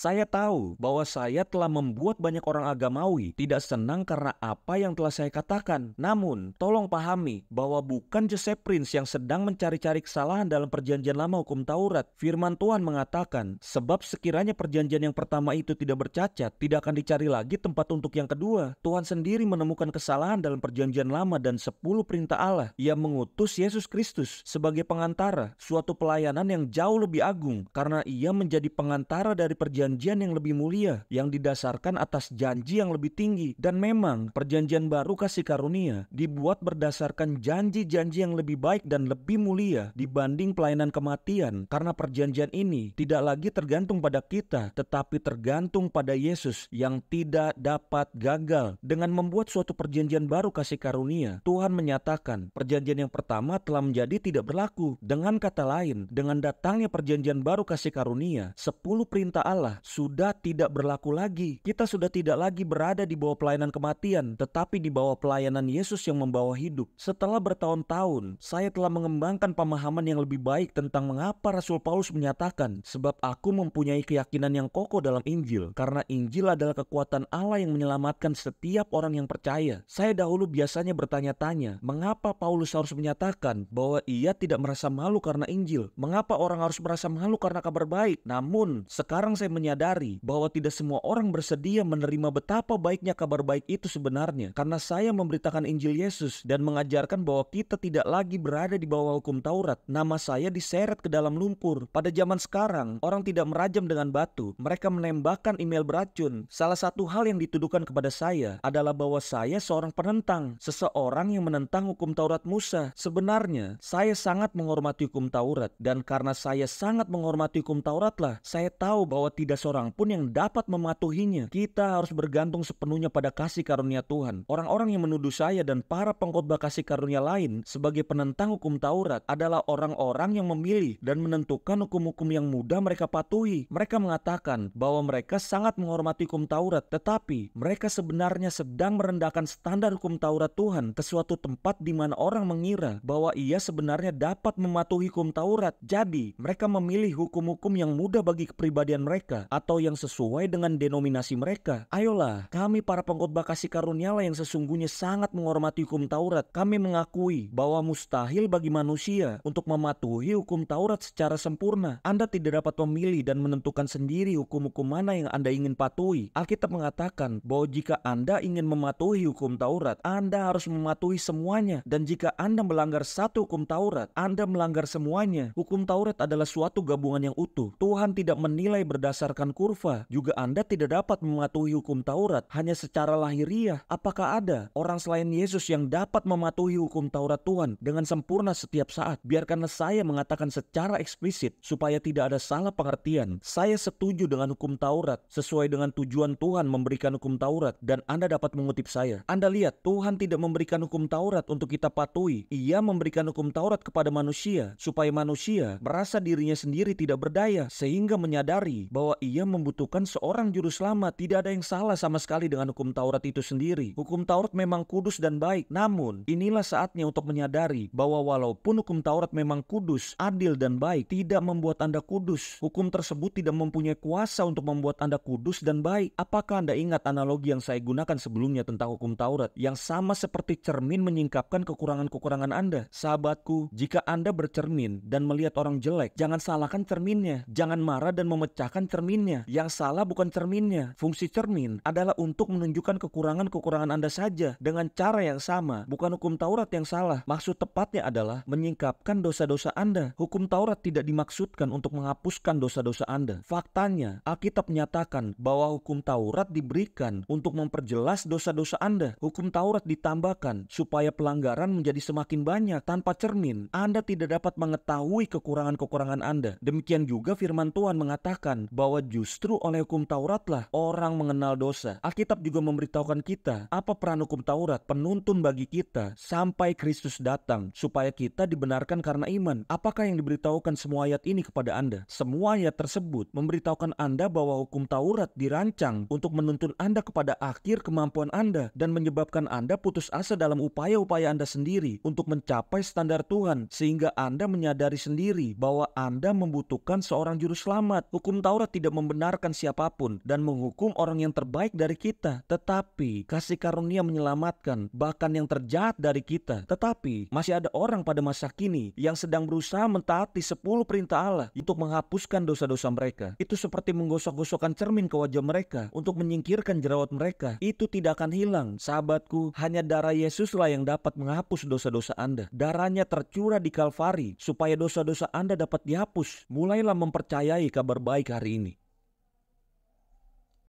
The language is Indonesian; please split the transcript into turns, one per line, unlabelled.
Saya tahu bahwa saya telah membuat banyak orang agamawi tidak senang karena apa yang telah saya katakan. Namun, tolong pahami bahwa bukan Joseph Prince yang sedang mencari-cari kesalahan dalam perjanjian lama hukum Taurat. Firman Tuhan mengatakan, sebab sekiranya perjanjian yang pertama itu tidak bercacat, tidak akan dicari lagi tempat untuk yang kedua. Tuhan sendiri menemukan kesalahan dalam perjanjian lama dan 10 perintah Allah. Ia mengutus Yesus Kristus sebagai pengantara, suatu pelayanan yang jauh lebih agung karena ia menjadi pengantara dari perjanjian perjanjian yang lebih mulia yang didasarkan atas janji yang lebih tinggi dan memang perjanjian baru kasih karunia dibuat berdasarkan janji-janji yang lebih baik dan lebih mulia dibanding pelayanan kematian karena perjanjian ini tidak lagi tergantung pada kita tetapi tergantung pada Yesus yang tidak dapat gagal dengan membuat suatu perjanjian baru kasih karunia Tuhan menyatakan perjanjian yang pertama telah menjadi tidak berlaku dengan kata lain dengan datangnya perjanjian baru kasih karunia 10 perintah Allah Allah sudah tidak berlaku lagi. Kita sudah tidak lagi berada di bawah pelayanan kematian, tetapi di bawah pelayanan Yesus yang membawa hidup. Setelah bertahun-tahun, saya telah mengembangkan pemahaman yang lebih baik tentang mengapa Rasul Paulus menyatakan, sebab aku mempunyai keyakinan yang kokoh dalam Injil, karena Injil adalah kekuatan Allah yang menyelamatkan setiap orang yang percaya. Saya dahulu biasanya bertanya-tanya, mengapa Paulus harus menyatakan bahwa ia tidak merasa malu karena Injil? Mengapa orang harus merasa malu karena kabar baik? Namun, sekarang saya menyadari bahwa tidak semua orang bersedia menerima betapa baiknya kabar baik itu sebenarnya. Karena saya memberitakan Injil Yesus dan mengajarkan bahwa kita tidak lagi berada di bawah hukum Taurat. Nama saya diseret ke dalam lumpur. Pada zaman sekarang, orang tidak merajam dengan batu. Mereka menembakkan email beracun. Salah satu hal yang dituduhkan kepada saya adalah bahwa saya seorang penentang. Seseorang yang menentang hukum Taurat Musa. Sebenarnya, saya sangat menghormati hukum Taurat. Dan karena saya sangat menghormati hukum Tauratlah, saya tahu bahwa tidak tidak seorang pun yang dapat mematuhinya. Kita harus bergantung sepenuhnya pada kasih karunia Tuhan. Orang-orang yang menuduh saya dan para pengkhotbah kasih karunia lain sebagai penentang hukum Taurat adalah orang-orang yang memilih dan menentukan hukum-hukum yang mudah mereka patuhi. Mereka mengatakan bahwa mereka sangat menghormati hukum Taurat, tetapi mereka sebenarnya sedang merendahkan standar hukum Taurat Tuhan ke suatu tempat di mana orang mengira bahwa ia sebenarnya dapat mematuhi hukum Taurat. Jadi, mereka memilih hukum-hukum yang mudah bagi kepribadian mereka atau yang sesuai dengan denominasi mereka. Ayolah, kami para pengkhotbah kasih karunialah yang sesungguhnya sangat menghormati hukum Taurat. Kami mengakui bahwa mustahil bagi manusia untuk mematuhi hukum Taurat secara sempurna. Anda tidak dapat memilih dan menentukan sendiri hukum-hukum mana yang Anda ingin patuhi. Alkitab mengatakan bahwa jika Anda ingin mematuhi hukum Taurat, Anda harus mematuhi semuanya. Dan jika Anda melanggar satu hukum Taurat, Anda melanggar semuanya. Hukum Taurat adalah suatu gabungan yang utuh. Tuhan tidak menilai berdasar berdasarkan kurva. Juga Anda tidak dapat mematuhi hukum Taurat hanya secara lahiriah. Apakah ada orang selain Yesus yang dapat mematuhi hukum Taurat Tuhan dengan sempurna setiap saat? Biarkanlah saya mengatakan secara eksplisit supaya tidak ada salah pengertian. Saya setuju dengan hukum Taurat sesuai dengan tujuan Tuhan memberikan hukum Taurat dan Anda dapat mengutip saya. Anda lihat Tuhan tidak memberikan hukum Taurat untuk kita patuhi. Ia memberikan hukum Taurat kepada manusia supaya manusia merasa dirinya sendiri tidak berdaya sehingga menyadari bahwa ia membutuhkan seorang juru selamat. Tidak ada yang salah sama sekali dengan hukum Taurat itu sendiri. Hukum Taurat memang kudus dan baik. Namun, inilah saatnya untuk menyadari bahwa walaupun hukum Taurat memang kudus, adil dan baik, tidak membuat Anda kudus. Hukum tersebut tidak mempunyai kuasa untuk membuat Anda kudus dan baik. Apakah Anda ingat analogi yang saya gunakan sebelumnya tentang hukum Taurat yang sama seperti cermin menyingkapkan kekurangan-kekurangan Anda? Sahabatku, jika Anda bercermin dan melihat orang jelek, jangan salahkan cerminnya. Jangan marah dan memecahkan cermin cerminnya. Yang salah bukan cerminnya. Fungsi cermin adalah untuk menunjukkan kekurangan-kekurangan Anda saja dengan cara yang sama, bukan hukum Taurat yang salah. Maksud tepatnya adalah menyingkapkan dosa-dosa Anda. Hukum Taurat tidak dimaksudkan untuk menghapuskan dosa-dosa Anda. Faktanya, Alkitab menyatakan bahwa hukum Taurat diberikan untuk memperjelas dosa-dosa Anda. Hukum Taurat ditambahkan supaya pelanggaran menjadi semakin banyak tanpa cermin. Anda tidak dapat mengetahui kekurangan-kekurangan Anda. Demikian juga firman Tuhan mengatakan bahwa justru oleh hukum Tauratlah orang mengenal dosa. Alkitab juga memberitahukan kita apa peran hukum Taurat penuntun bagi kita sampai Kristus datang supaya kita dibenarkan karena iman. Apakah yang diberitahukan semua ayat ini kepada Anda? Semua ayat tersebut memberitahukan Anda bahwa hukum Taurat dirancang untuk menuntun Anda kepada akhir kemampuan Anda dan menyebabkan Anda putus asa dalam upaya-upaya Anda sendiri untuk mencapai standar Tuhan sehingga Anda menyadari sendiri bahwa Anda membutuhkan seorang juru selamat. Hukum Taurat tidak tidak membenarkan siapapun dan menghukum orang yang terbaik dari kita. Tetapi kasih karunia menyelamatkan bahkan yang terjahat dari kita. Tetapi masih ada orang pada masa kini yang sedang berusaha mentaati 10 perintah Allah untuk menghapuskan dosa-dosa mereka. Itu seperti menggosok-gosokkan cermin ke wajah mereka untuk menyingkirkan jerawat mereka. Itu tidak akan hilang. Sahabatku, hanya darah Yesuslah yang dapat menghapus dosa-dosa Anda. Darahnya tercurah di Kalvari supaya dosa-dosa Anda dapat dihapus. Mulailah mempercayai kabar baik hari ini.